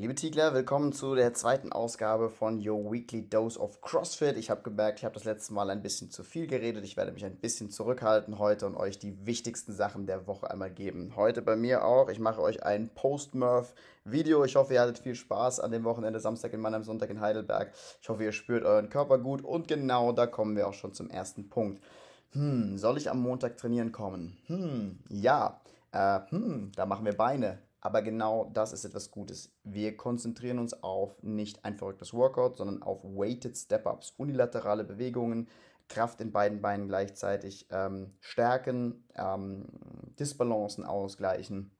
liebe Tiegler, willkommen zu der zweiten Ausgabe von Your Weekly Dose of CrossFit. Ich habe gemerkt, ich habe das letzte Mal ein bisschen zu viel geredet. Ich werde mich ein bisschen zurückhalten heute und euch die wichtigsten Sachen der Woche einmal geben. Heute bei mir auch. Ich mache euch ein Post-Murph-Video. Ich hoffe, ihr hattet viel Spaß an dem Wochenende Samstag in Mannheim, Sonntag in Heidelberg. Ich hoffe, ihr spürt euren Körper gut und genau da kommen wir auch schon zum ersten Punkt. Hm, soll ich am Montag trainieren kommen? Hm, ja. Äh, hm, da machen wir Beine. Aber genau das ist etwas Gutes. Wir konzentrieren uns auf nicht ein verrücktes Workout, sondern auf weighted Step-Ups, unilaterale Bewegungen, Kraft in beiden Beinen gleichzeitig ähm, stärken, ähm, Disbalancen ausgleichen.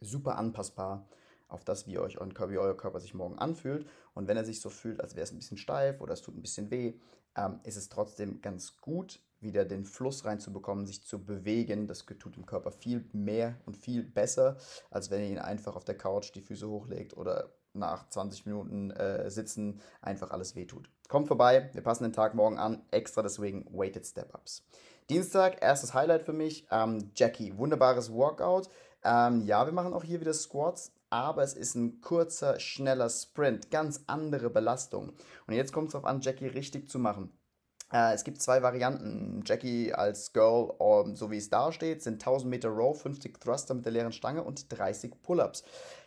Super anpassbar auf das, wie, euch, wie euer Körper sich morgen anfühlt. Und wenn er sich so fühlt, als wäre es ein bisschen steif oder es tut ein bisschen weh, ähm, ist es trotzdem ganz gut, wieder den Fluss reinzubekommen, sich zu bewegen. Das tut dem Körper viel mehr und viel besser, als wenn ihr ihn einfach auf der Couch die Füße hochlegt oder nach 20 Minuten äh, Sitzen einfach alles wehtut. Kommt vorbei, wir passen den Tag morgen an, extra deswegen Weighted Step-Ups. Dienstag, erstes Highlight für mich, ähm, Jackie, wunderbares Workout. Ähm, ja, wir machen auch hier wieder Squats, aber es ist ein kurzer, schneller Sprint, ganz andere Belastung. Und jetzt kommt es darauf an, Jackie richtig zu machen. Äh, es gibt zwei Varianten. Jackie als Girl, um, ähm, so wie es da steht, sind 1000 Meter Row, 50 Thruster mit der leeren Stange und 30 Pull-ups.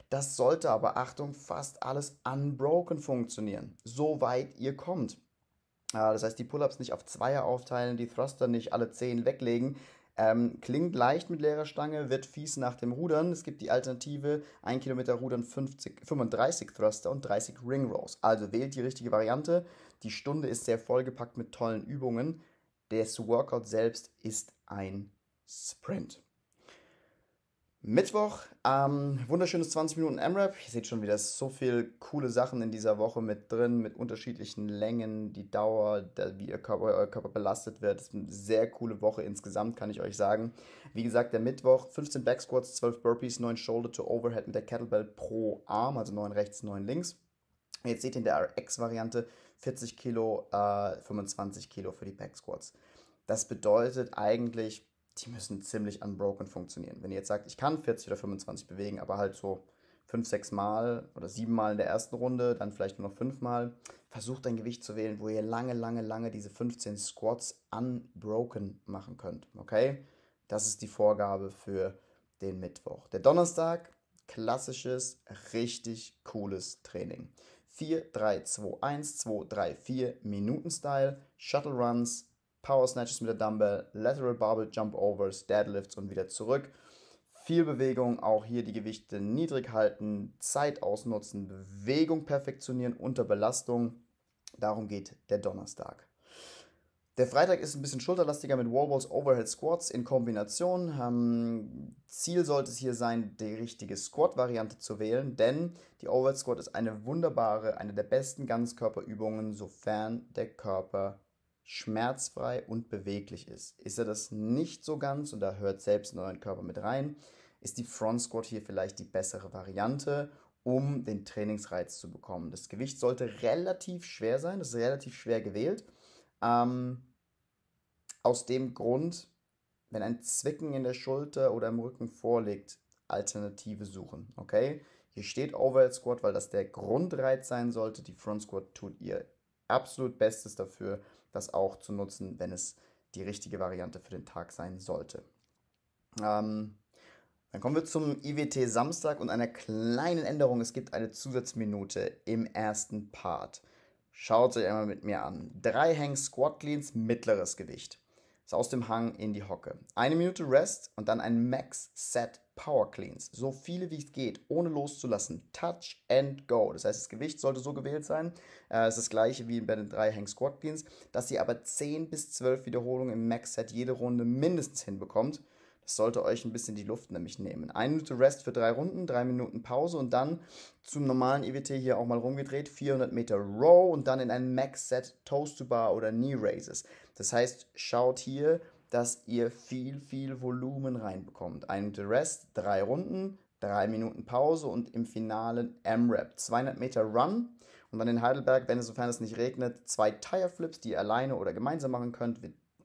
Das sollte aber, Achtung, fast alles unbroken funktionieren, soweit ihr kommt. Äh, das heißt, die Pull-ups nicht auf Zweier aufteilen, die Thruster nicht alle 10 weglegen, ähm, klingt leicht mit leerer Stange, wird fies nach dem Rudern. Es gibt die Alternative 1 Kilometer Rudern 50, 35 Thruster und 30 Ring Rows. Also wählt die richtige Variante. Die Stunde ist sehr vollgepackt mit tollen Übungen. Das Workout selbst ist ein Sprint. Mittwoch, ähm, wunderschönes 20 Minuten M-Rap. Ihr seht schon wieder so viel coole Sachen in dieser Woche mit drin, mit unterschiedlichen Längen, die Dauer, der, wie ihr Körper, euer Körper belastet wird. Das ist eine sehr coole Woche insgesamt, kann ich euch sagen. Wie gesagt, der Mittwoch, 15 Backsquats, 12 Burpees, 9 Shoulder to Overhead mit der Kettlebell pro Arm, also 9 rechts, 9 links. Jetzt seht ihr in der RX-Variante 40 Kilo, äh, 25 Kilo für die Backsquats. Das bedeutet eigentlich die müssen ziemlich unbroken funktionieren. Wenn ihr jetzt sagt, ich kann 40 oder 25 bewegen, aber halt so 5, 6 Mal oder 7 Mal in der ersten Runde, dann vielleicht nur noch 5 Mal, versucht ein Gewicht zu wählen, wo ihr lange, lange, lange diese 15 Squats unbroken machen könnt. Okay? Das ist die Vorgabe für den Mittwoch. Der Donnerstag, klassisches, richtig cooles Training. 4, 3, 2, 1, 2, 3, 4 Minuten Style, Shuttle Runs, Power Snatches mit der Dumbbell, Lateral Barbell Jump Overs, Deadlifts und wieder zurück. Viel Bewegung, auch hier die Gewichte niedrig halten, Zeit ausnutzen, Bewegung perfektionieren unter Belastung. Darum geht der Donnerstag. Der Freitag ist ein bisschen schulterlastiger mit Wallballs, Overhead Squats in Kombination. Ähm, Ziel sollte es hier sein, die richtige Squat-Variante zu wählen, denn die Overhead Squat ist eine wunderbare, eine der besten Ganzkörperübungen, sofern der Körper schmerzfrei und beweglich ist. Ist er das nicht so ganz und da hört selbst in euren Körper mit rein, ist die Front Squat hier vielleicht die bessere Variante, um den Trainingsreiz zu bekommen. Das Gewicht sollte relativ schwer sein, das ist relativ schwer gewählt. Ähm, aus dem Grund, wenn ein Zwicken in der Schulter oder im Rücken vorliegt, Alternative suchen, okay? Hier steht Overhead Squat, weil das der Grundreiz sein sollte. Die Front Squat tut ihr absolut Bestes dafür, das auch zu nutzen, wenn es die richtige Variante für den Tag sein sollte. Ähm, dann kommen wir zum IWT Samstag und einer kleinen Änderung. Es gibt eine Zusatzminute im ersten Part. Schaut euch einmal mit mir an. Drei Hang Squat Cleans, mittleres Gewicht. Ist aus dem Hang in die Hocke. Eine Minute Rest und dann ein Max Set Power Cleans. So viele wie es geht, ohne loszulassen. Touch and go. Das heißt, das Gewicht sollte so gewählt sein. Äh, ist das gleiche wie bei den drei Hang Squat Cleans, dass ihr aber 10 bis 12 Wiederholungen im Max Set jede Runde mindestens hinbekommt. Das sollte euch ein bisschen die Luft nämlich nehmen. Eine Minute Rest für drei Runden, drei Minuten Pause und dann zum normalen EWT hier auch mal rumgedreht, 400 Meter Row und dann in ein Max-Set Toast-to-Bar oder Knee-Raises. Das heißt, schaut hier, dass ihr viel, viel Volumen reinbekommt. Eine Minute Rest, drei Runden, drei Minuten Pause und im Finale M-Rap. 200 Meter Run und dann in Heidelberg, wenn es sofern es nicht regnet, zwei Tire Flips, die ihr alleine oder gemeinsam machen könnt,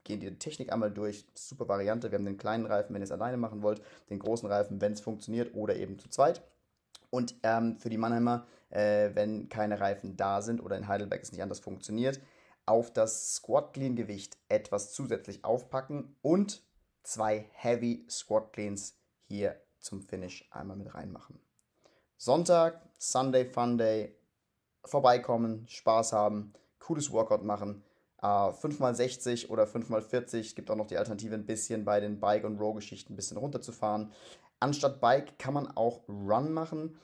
gehen die Technik einmal durch. Super Variante. Wir haben den kleinen Reifen, wenn ihr es alleine machen wollt, den großen Reifen, wenn es funktioniert, oder eben zu zweit. Und ähm, für die Mannheimer, äh, wenn keine Reifen da sind oder in Heidelberg es nicht anders funktioniert, auf das Squat Clean Gewicht etwas zusätzlich aufpacken und zwei Heavy Squat Cleans hier zum Finish einmal mit reinmachen. Sonntag, Sunday Fun Day, vorbeikommen, Spaß haben, cooles Workout machen äh, 5x60 oder 5x40. Es gibt auch noch die Alternative, ein bisschen bei den Bike- und Row-Geschichten ein bisschen runterzufahren. Anstatt Bike kann man auch Run machen.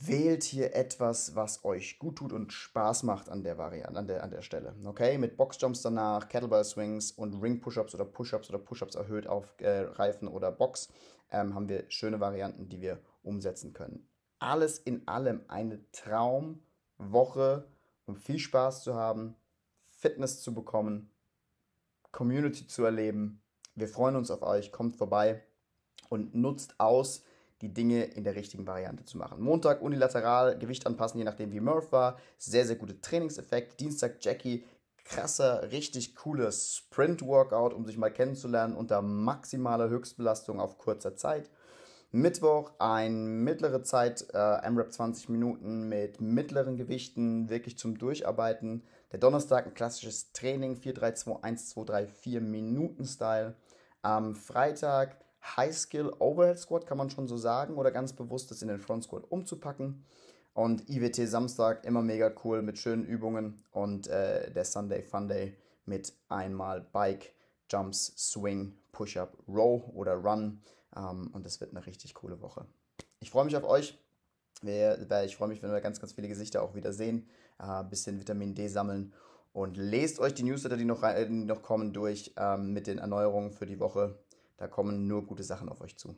Wählt hier etwas, was euch gut tut und Spaß macht an der Variante, an der, an der Stelle. Okay, mit Boxjumps danach, Kettlebell Swings und Ring Push-Ups oder Push-Ups oder Push-Ups erhöht auf äh, Reifen oder Box ähm, haben wir schöne Varianten, die wir umsetzen können. Alles in allem eine Traumwoche, um viel Spaß zu haben, Fitness zu bekommen, Community zu erleben. Wir freuen uns auf euch, kommt vorbei und nutzt aus, die Dinge in der richtigen Variante zu machen. Montag unilateral Gewicht anpassen, je nachdem wie Murph war. Sehr, sehr gute Trainingseffekt. Dienstag Jackie, krasser, richtig cooler Sprint-Workout, um sich mal kennenzulernen unter maximaler Höchstbelastung auf kurzer Zeit. Mittwoch ein mittlere Zeit, äh, MRAP 20 Minuten mit mittleren Gewichten, wirklich zum Durcharbeiten. Der Donnerstag ein klassisches Training, 4-3-2-1-2-3-4 Minuten-Style. Am Freitag High Skill Overhead Squat, kann man schon so sagen, oder ganz bewusst das in den Front Squat umzupacken. Und IWT Samstag immer mega cool mit schönen Übungen und äh, der Sunday Fun Day mit einmal Bike, Jumps, Swing, Push-Up, Row oder Run. Ähm, und das wird eine richtig coole Woche. Ich freue mich auf euch. Äh, ich freue mich, wenn wir ganz, ganz viele Gesichter auch wieder sehen, ein äh, bisschen Vitamin D sammeln und lest euch die Newsletter, die noch, rein, die noch kommen, durch ähm, mit den Erneuerungen für die Woche. Da kommen nur gute Sachen auf euch zu.